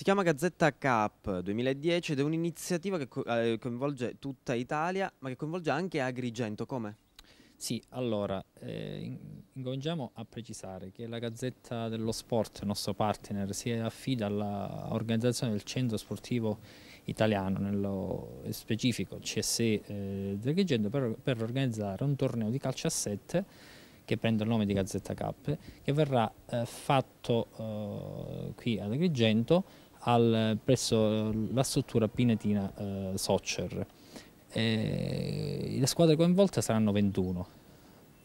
Si chiama Gazzetta Cup 2010 ed è un'iniziativa che co eh, coinvolge tutta Italia, ma che coinvolge anche Agrigento. Come? Sì, allora, eh, incominciamo a precisare che la Gazzetta dello Sport, il nostro partner, si affida all'organizzazione del Centro Sportivo Italiano, nello specifico CSE eh, di Agrigento, per, per organizzare un torneo di calcio a 7 che prende il nome di Gazzetta Cup, che verrà eh, fatto eh, qui ad Agrigento al, presso la struttura Pinetina eh, Soccer. E le squadre coinvolte saranno 21,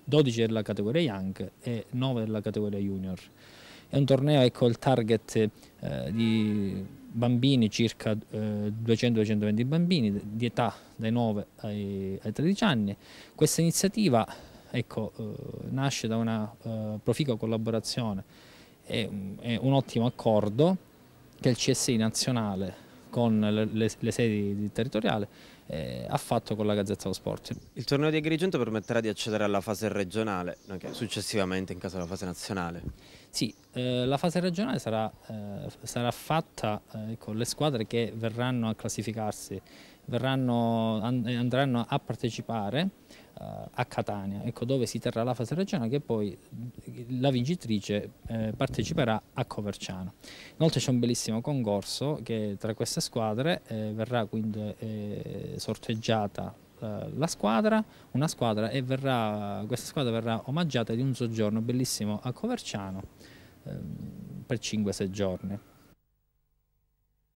12 della categoria Young e 9 della categoria Junior. È un torneo che ecco, il target eh, di bambini, circa eh, 200-220 bambini di età dai 9 ai, ai 13 anni. Questa iniziativa ecco, eh, nasce da una eh, proficua collaborazione e mm, un ottimo accordo che il CSI nazionale con le, le, sedi territoriali eh, ha fatto con la Gazzetta dello Sport. Il torneo di Agrigento permetterà di accedere alla fase regionale, nonché successivamente in caso della fase nazionale? Sì, eh, la fase regionale sarà, eh, sarà fatta eh, con le squadre che verranno a classificarsi verranno, eh, andranno a partecipare eh, a Catania, ecco, dove si terrà la fase regionale che poi eh, la vincitrice eh, parteciperà a Coverciano. Inoltre c'è un bellissimo concorso che tra queste squadre eh, verrà quindi eh, sorteggiata la squadra, una squadra e verrà, questa squadra verrà omaggiata di un soggiorno bellissimo a Coverciano ehm, per 5-6 giorni.